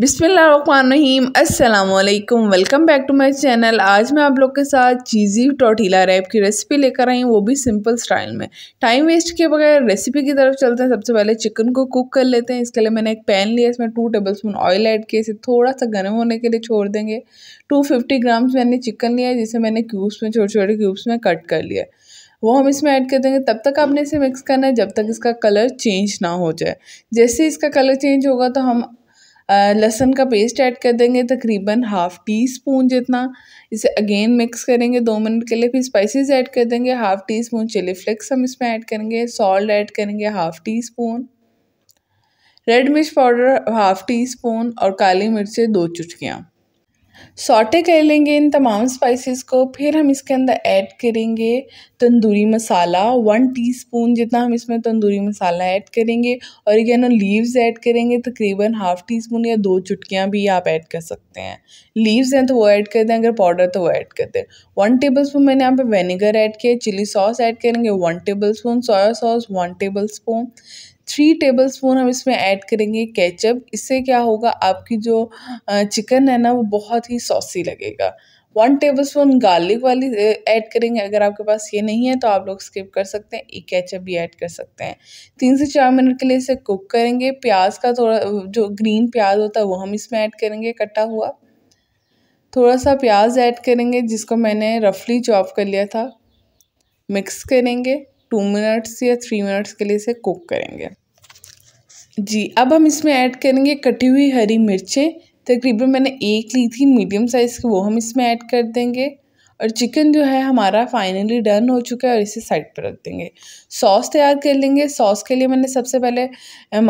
बिसमीम अल्लाम welcome back to my channel आज मैं आप लोग के साथ चीज़ी टोटीला रैप की रेसिपी लेकर आई हूँ वो भी सिंपल स्टाइल में टाइम वेस्ट किए बगैर रेसिपी की तरफ चलते हैं सबसे पहले चिकन को कुक कर लेते हैं इसके लिए मैंने एक पैन लिया इसमें two tablespoon oil add किया इसे थोड़ा सा गर्म होने के लिए छोड़ देंगे टू फिफ्टी ग्राम्स मैंने चिकन लिया है जिसे मैंने क्यूब्स में छोटे छोटे क्यूब्स में कट कर लिया वो हम इसमें ऐड कर देंगे तब तक आपने इसे मिक्स करना है जब तक इसका कलर चेंज ना हो जाए जैसे इसका कलर चेंज होगा तो हम लहसुन का पेस्ट ऐड कर देंगे तकरीबन हाफ़ टी स्पून जितना इसे अगेन मिक्स करेंगे दो मिनट के लिए फिर स्पाइसेस ऐड कर देंगे half teaspoon chilli flakes हम इसमें ऐड करेंगे सॉल्ट ऐड करेंगे हाफ़ टी स्पून रेड मिर्च पाउडर हाफ़ टी स्पून और काली मिर्चें दो चुटकियाँ सॉटे कर लेंगे इन तमाम स्पाइसेस को फिर हम इसके अंदर ऐड करेंगे तंदूरी मसाला वन टीस्पून जितना हम इसमें तंदूरी मसाला ऐड करेंगे और ना लीव्स ऐड करेंगे तकरीबन हाफ़ टी स्पून या दो चुटकियाँ भी आप ऐड कर सकते हैं लीव्स हैं तो वो ऐड कर दें अगर पाउडर तो वो ऐड कर दें वन टेबल स्पून मैंने यहाँ पर वेनेगर ऐड किया चिली सॉस ऐड करेंगे one tablespoon soya sauce one tablespoon three tablespoon हम इसमें ऐड करेंगे केचप इससे क्या होगा आपकी जो चिकन है ना वो बहुत ही सॉसी लगेगा वन टेबल स्पून गार्लिक वाली ऐड करेंगे अगर आपके पास ये नहीं है तो आप लोग स्किप कर सकते हैं एक कैचअप भी ऐड कर सकते हैं तीन से चार मिनट के लिए इसे कुक करेंगे प्याज का थोड़ा जो ग्रीन प्याज होता है वो हम इसमें ऐड करेंगे कटा हुआ थोड़ा सा प्याज ऐड करेंगे जिसको मैंने रफली चॉप कर लिया था मिक्स करेंगे टू मिनट्स या थ्री मिनट्स के लिए इसे कुक करेंगे जी अब हम इसमें ऐड करेंगे कटी हुई हरी मिर्चें तकरीबन मैंने एक ली थी मीडियम साइज़ की वो हम इसमें ऐड कर देंगे और चिकन जो है हमारा फाइनली डन हो चुका है और इसे साइड पर रख देंगे सॉस तैयार कर लेंगे सॉस के लिए मैंने सबसे पहले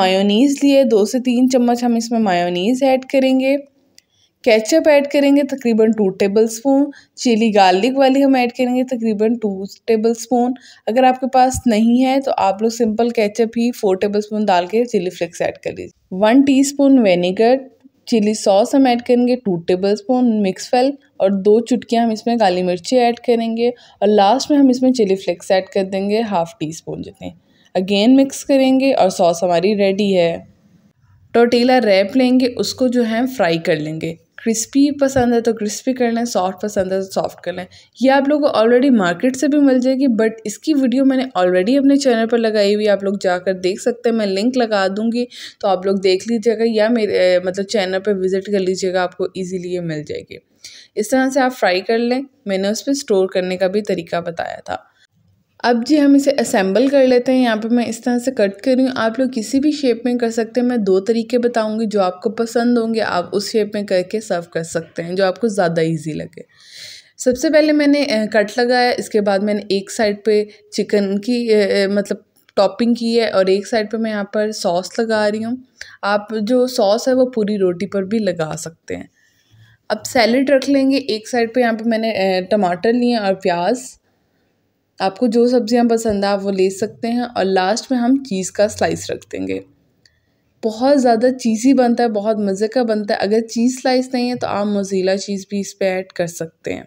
मायोनीज़ लिए दो से तीन चम्मच हम इसमें मायोनीज़ ऐड करेंगे केचप ऐड करेंगे तकरीबन two tablespoon chilli garlic वाली हम ऐड करेंगे तकरीबन टू टेबल स्पून अगर आपके पास नहीं है तो आप लोग सिंपल केचप ही फोर टेबल स्पून डाल के चिली फ्लेक्स ऐड कर लीजिए one teaspoon vinegar chilli sauce हम ऐड करेंगे टू टेबल स्पून मिक्स फल और दो चुटकियाँ हम इसमें काली मिर्ची ऐड करेंगे और लास्ट में हम इसमें चिली फ्लेक्स ऐड कर देंगे हाफ़ टी स्पून जितने अगेन मिक्स करेंगे और सॉस हमारी रेडी है टोटीला रैप लेंगे उसको जो है फ्राई कर लेंगे क्रिस्पी पसंद है तो क्रिस्पी कर लें सॉफ्ट पसंद है तो सॉफ्ट कर लें ये आप लोग को ऑलरेडी मार्केट से भी मिल जाएगी बट इसकी वीडियो मैंने ऑलरेडी अपने चैनल पर लगाई हुई आप लोग जाकर देख सकते हैं मैं लिंक लगा दूँगी तो आप लोग देख लीजिएगा या मेरे मतलब चैनल पर विज़िट कर लीजिएगा आपको ईजिली ये मिल जाएगी इस तरह से आप फ्राई कर लें मैंने उस पर स्टोर करने का भी तरीका बताया था अब जी हम इसे असेंबल कर लेते हैं यहाँ पे मैं इस तरह से कट कर रही हूँ आप लोग किसी भी शेप में कर सकते हैं मैं दो तरीके बताऊँगी जो आपको पसंद होंगे आप उस शेप में करके सर्व कर सकते हैं जो आपको ज़्यादा ईजी लगे सबसे पहले मैंने कट लगाया इसके बाद मैंने एक साइड पर चिकन की मतलब टॉपिंग की है और एक साइड पे मैं यहाँ पर सॉस लगा रही हूँ आप जो सॉस है वो पूरी रोटी पर भी लगा सकते हैं अब सैलड रख लेंगे एक साइड पे यहाँ पे मैंने टमाटर लिए और प्याज आपको जो सब्ज़ियाँ पसंद आप वो ले सकते हैं और लास्ट में हम चीज़ का स्लाइस रख देंगे बहुत ज़्यादा चीज़ी बनता है बहुत मज़े का बनता है अगर चीज़ स्लाइस नहीं है तो आप मोजीला चीज़ भी इस पर ऐड कर सकते हैं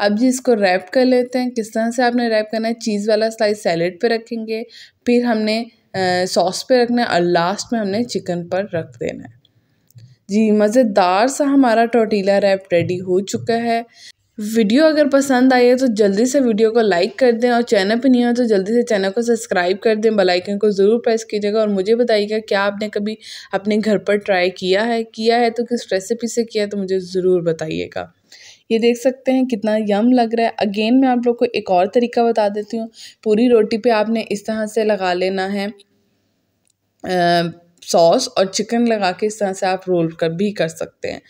अब जी इसको रैप कर लेते हैं किस तरह से आपने रैप करना है चीज़ वाला स्लाइस सैलड पे रखेंगे फिर हमने सॉस पे रखना है और लास्ट में हमने चिकन पर रख देना है जी मज़ेदार सा हमारा टोटीला रैप रेडी हो चुका है वीडियो अगर पसंद आई है तो जल्दी से वीडियो को लाइक कर दें और चैनल पर नहीं हो तो जल्दी से चैनल को सब्सक्राइब कर दें बेल आइकन को ज़रूर प्रेस कीजिएगा और मुझे बताइएगा क्या आपने कभी अपने घर पर ट्राई किया है किया है तो किस रेसिपी से किया है तो मुझे ज़रूर बताइएगा ये देख सकते हैं कितना यम लग रहा है अगेन मैं आप लोग को एक और तरीका बता देती हूँ पूरी रोटी पर आपने इस तरह से लगा लेना है सॉस और चिकन लगा के इस तरह से आप रोल कर भी कर सकते हैं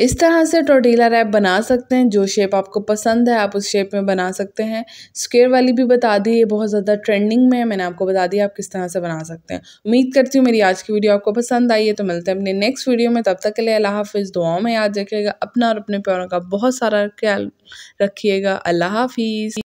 इस तरह से टोटीला रैप बना सकते हैं जो शेप आपको पसंद है आप उस शेप में बना सकते हैं स्क्वेयर वाली भी बता दी ये बहुत ज़्यादा ट्रेंडिंग में है मैंने आपको बता दिया आप किस तरह से बना सकते हैं उम्मीद करती हूँ मेरी आज की वीडियो आपको पसंद आई है तो मिलते हैं अपने नेक्स्ट वीडियो में तब तक के लिए अल्लाह हाफिज़ दुआओं में याद रखिएगा अपना और अपने प्यारों का बहुत सारा ख्याल रखिएगा अल्लाह हाफिज़